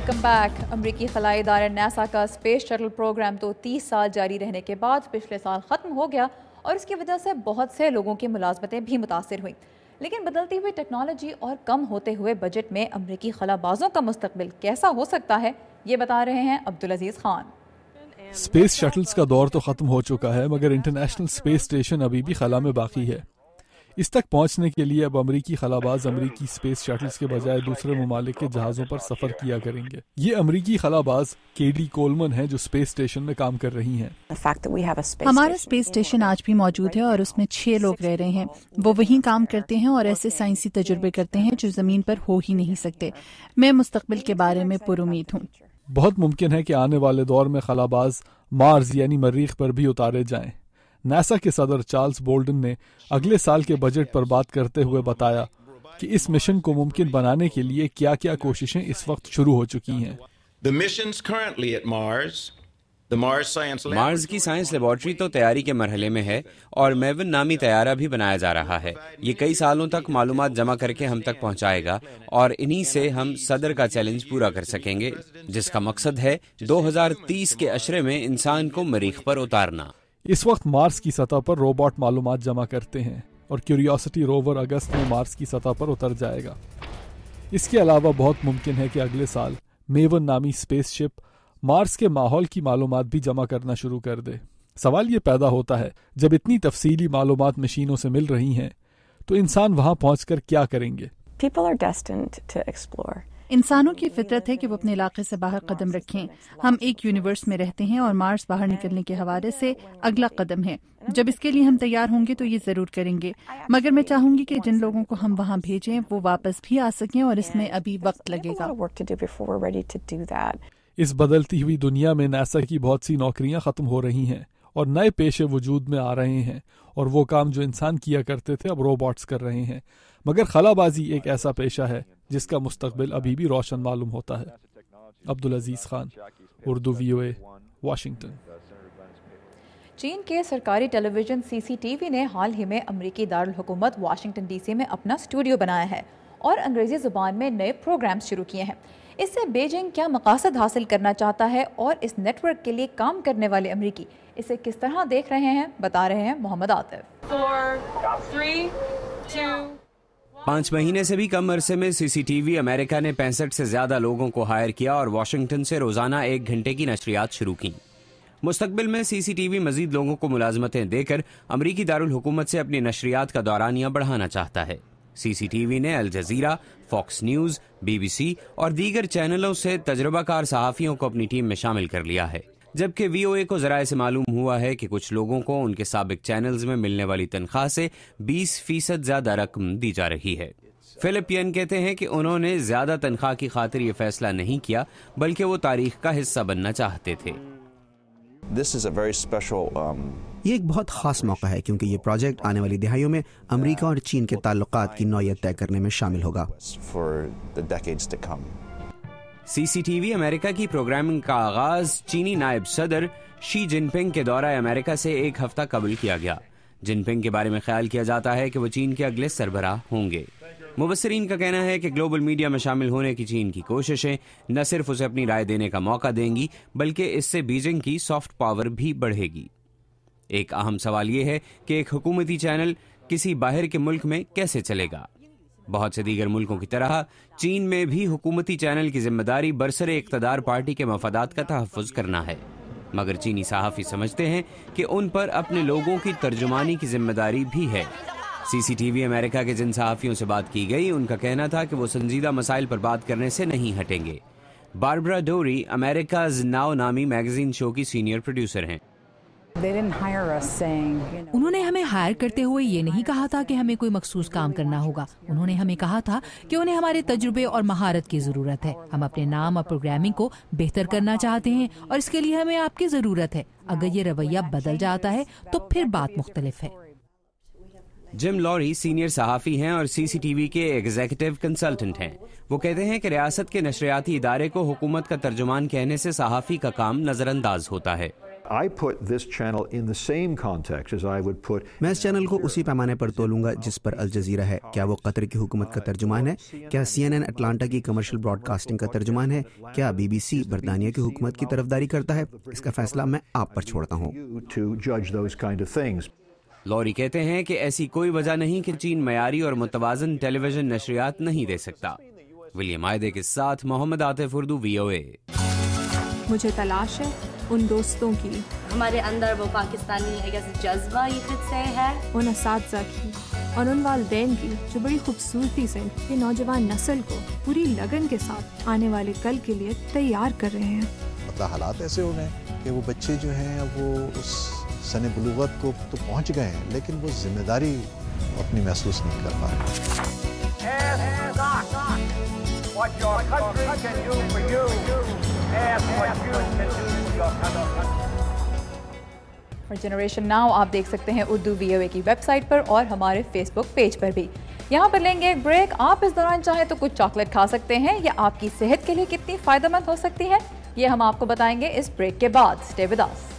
back امریکی خلائی ادارہ نیسا کا پروگرام تو تیس سال جاری رہنے کے بعد پچھلے سال ختم ہو گیا اور اس کی وجہ سے بہت سے لوگوں کی ملازمتیں بھی متاثر ہوئیں لیکن بدلتی ہوئی ٹیکنالوجی اور کم ہوتے ہوئے بجٹ میں امریکی خلا بازوں کا مستقبل کیسا ہو سکتا ہے یہ بتا رہے ہیں عبدالعزیز خان اسپیس کا دور تو ختم ہو چکا ہے مگر انٹرنیشنل ابھی بھی خلا میں باقی ہے اس تک پہنچنے کے لیے اب امریکی خلاباز امریکی اسپیس شٹلز کے بجائے دوسرے ممالک کے جہازوں پر سفر کیا کریں گے یہ امریکی خلاباز کیڈی کولمن ہیں جو اسپیس میں کام کر رہی ہیں ہمارا اسپیس اسٹیشن آج بھی موجود ہے اور اس میں چھ لوگ رہ رہے ہیں وہ وہیں کام کرتے ہیں اور ایسے سائنسی تجربے کرتے ہیں جو زمین پر ہو ہی نہیں سکتے میں مستقبل کے بارے میں پر امید ہوں بہت ممکن ہے کہ آنے والے دور میں خلاباز مارز یعنی مریخ پر بھی اتارے جائیں نیسا کے صدر چارلز بولڈن نے اگلے سال کے بجٹ پر بات کرتے ہوئے بتایا کہ اس مشن کو ممکن بنانے کے لیے کیا کیا کوششیں اس وقت شروع ہو چکی ہیں مارز کی سائنس لیبارٹری تو تیاری کے مرحلے میں ہے اور میون نامی طیارہ بھی بنایا جا رہا ہے یہ کئی سالوں تک معلومات جمع کر کے ہم تک پہنچائے گا اور انہی سے ہم صدر کا چیلنج پورا کر سکیں گے جس کا مقصد ہے دو ہزار تیس کے اشرے میں انسان کو مریخ پر اتارنا اس وقت مارس کی سطح پر روبوٹ معلومات جمع کرتے ہیں اور کیوریوسٹی روور اگست میں مارس کی سطح پر اتر جائے گا اس کے علاوہ بہت ممکن ہے کہ اگلے سال میون نامی اسپیس شپ مارس کے ماحول کی معلومات بھی جمع کرنا شروع کر دے سوال یہ پیدا ہوتا ہے جب اتنی تفصیلی معلومات مشینوں سے مل رہی ہیں تو انسان وہاں پہنچ کر کیا کریں گے انسانوں کی فطرت ہے کہ وہ اپنے علاقے سے باہر قدم رکھیں ہم ایک یونیورس میں رہتے ہیں اور مارس باہر نکلنے کے حوالے سے اگلا قدم ہے جب اس کے لیے ہم تیار ہوں گے تو یہ ضرور کریں گے مگر میں چاہوں گی کہ جن لوگوں کو ہم وہاں بھیجیں وہ واپس بھی آ سکیں اور اس میں ابھی وقت لگے گا اس بدلتی ہوئی دنیا میں ناسا کی بہت سی نوکریاں ختم ہو رہی ہیں اور نئے پیشے وجود میں آ رہے ہیں اور وہ کام جو انسان کیا کرتے تھے اب روبوٹس کر رہے ہیں مگر خلا بازی ایک ایسا پیشہ ہے جس کا مستقبل ابھی بھی روشن معلوم ہوتا ہے Abdulaziz Khan Urdu V O A Washington China کے سرکاری ٹیلی ویژن سی سی ٹی وی نے حال ہی میں امریکی دارالحکومت واشنگٹن ڈی سی میں اپنا اسٹوڈیو بنایا ہے اور انگریزی زبان میں نئے پروگرامز شروع کیے ہیں اس سے بیجنگ کیا مقاصد حاصل کرنا چاہتا ہے اور اس نیٹ ورک کے لیے کام کرنے والے امریکی اسے کس طرح دیکھ رہے ہیں بتا رہے ہیں محمد عاطف پانچ مہینے سے بھی کم عرصے میں سی سی ٹی وی امریکہ نے پینسٹھ سے زیادہ لوگوں کو ہائر کیا اور واشنگٹن سے روزانہ ایک گھنٹے کی نشریات شروع کی مستقبل میں سی سی ٹی وی مزید لوگوں کو ملازمتیں دے کر امریکی دارالحکومت سے اپنی نشریات کا دورانیہ بڑھانا چاہتا ہے سی سی ٹی وی نے Al Jazeera Fox News B B C اور دیگر چینلوں سے تجربہ کار صحافیوں کو اپنی ٹیم میں شامل کر لیا ہے جبکہ وی او اے کو ذرائع سے معلوم ہوا ہے کہ کچھ لوگوں کو ان کے سابق چینلز میں ملنے والی تنخواہ سے بیس فیصد زیادہ رقم دی جا رہی ہے فلپین کہتے ہیں کہ انہوں نے زیادہ تنخواہ کی خاطر یہ فیصلہ نہیں کیا بلکہ وہ تاریخ کا حصہ بننا چاہتے تھے um, یہ ایک بہت خاص موقع ہے کیونکہ یہ پروجیکٹ آنے والی دہائیوں میں امریکہ اور چین کے تعلقات کی نوعیت طے کرنے میں شامل ہوگا سی سی ٹی وی امریکہ کی پروگرامنگ کا آغاز چینی نائب صدر شی جن پنگ کے دورہ امریکہ سے ایک ہفتہ قبل کیا گیا جن پنگ کے بارے میں خیال کیا جاتا ہے کہ وہ چین کے اگلے سربراہ ہوں گے مبصرین کا کہنا ہے کہ گلوبل میڈیا میں شامل ہونے کی چین کی کوششیں نہ صرف اسے اپنی رائے دینے کا موقع دیں گی بلکہ اس سے بیجنگ کی سافٹ پاور بھی بڑھے گی ایک اہم سوال یہ ہے کہ ایک حکومتی چینل کسی باہر کے ملک میں کیسے چلے گا بہت سے دیگر ملکوں کی طرح چین میں بھی حکومتی چینل کی ذمہ داری برسر اقتدار پارٹی کے مفادات کا تحفظ کرنا ہے مگر چینی صحافی سمجھتے ہیں کہ ان پر اپنے لوگوں کی ترجمانی کی ذمہ داری بھی ہے سی سی ٹی وی امریکہ کے جن صحافیوں سے بات کی گئی ان کا کہنا تھا کہ وہ سنجیدہ مسائل پر بات کرنے سے نہیں ہٹیں گے باربرا ڈوری امریکہ ناؤ نامی میگزین شو کی سینئر پروڈیوسر ہیں انہوں نے ہمیں ہائر کرتے ہوئے یہ نہیں کہا تھا کہ ہمیں کوئی مخصوص کام کرنا ہوگا انہوں نے ہمیں کہا تھا کہ انہیں ہمارے تجربے اور مہارت کی ضرورت ہے ہم اپنے نام اور پروگرامنگ کو بہتر کرنا چاہتے ہیں اور اس کے لیے ہمیں آپ کی ضرورت ہے اگر یہ رویہ بدل جاتا ہے تو پھر بات مختلف ہے جم لوری سینئر صحافی ہیں اور سی سی ٹی وی کے ایگزیکٹو کنسلٹنٹ ہیں وہ کہتے ہیں کہ ریاست کے نشریاتی ادارے کو حکومت کا ترجمان کہنے سے صحافی کا کام نظر انداز ہوتا ہے میں اس چینل کو اسی پیمانے پر تولوں گا جس پر الجزیرہ ہے کیا وہ قطر کی حکومت کا ترجمان ہے کیا سی این این اٹلانٹا کی کمرشل براڈ کاسٹنگ کا ترجمان ہے کیا بی بی سی برطانیہ کی حکومت کی طرف داری کرتا ہے اس کا فیصلہ میں آپ پر چھوڑتا ہوں لوری کہتے ہیں کہ ایسی کوئی وجہ نہیں کہ چین معیاری اور متوازن ٹیلی ویژن نشریات نہیں دے سکتا ولیم آئدے کے ساتھ محمد آتے فردو وی او اے مجھے تلاش ہے ان دوستوں کی ہمارے اندر وہ پاکستانی جذبہ سے ہے ان اساتذہ کی اور ان والدین کی جو بڑی خوبصورتی سے یہ نوجوان نسل کو پوری لگن کے ساتھ آنے والے کل کے لیے تیار کر رہے ہیں مطلب حالات ایسے ہو گئے کہ وہ بچے جو ہیں وہ اس سن بلوغت کو تو پہنچ گئے ہیں لیکن وہ ذمہ داری اپنی محسوس نہیں کر پا رہے جنریشن ناؤ آپ دیکھ سکتے ہیں اردو وی او اے کی ویب سائٹ پر اور ہمارے فیس بک پیج پر بھی یہاں پر لیں گے ایک بریک آپ اس دوران چاہے تو کچھ چاکلیٹ کھا سکتے ہیں یا آپ کی صحت کے لیے کتنی فائدہ مند ہو سکتی ہے یہ ہم آپ کو بتائیں گے اس بریک کے بعد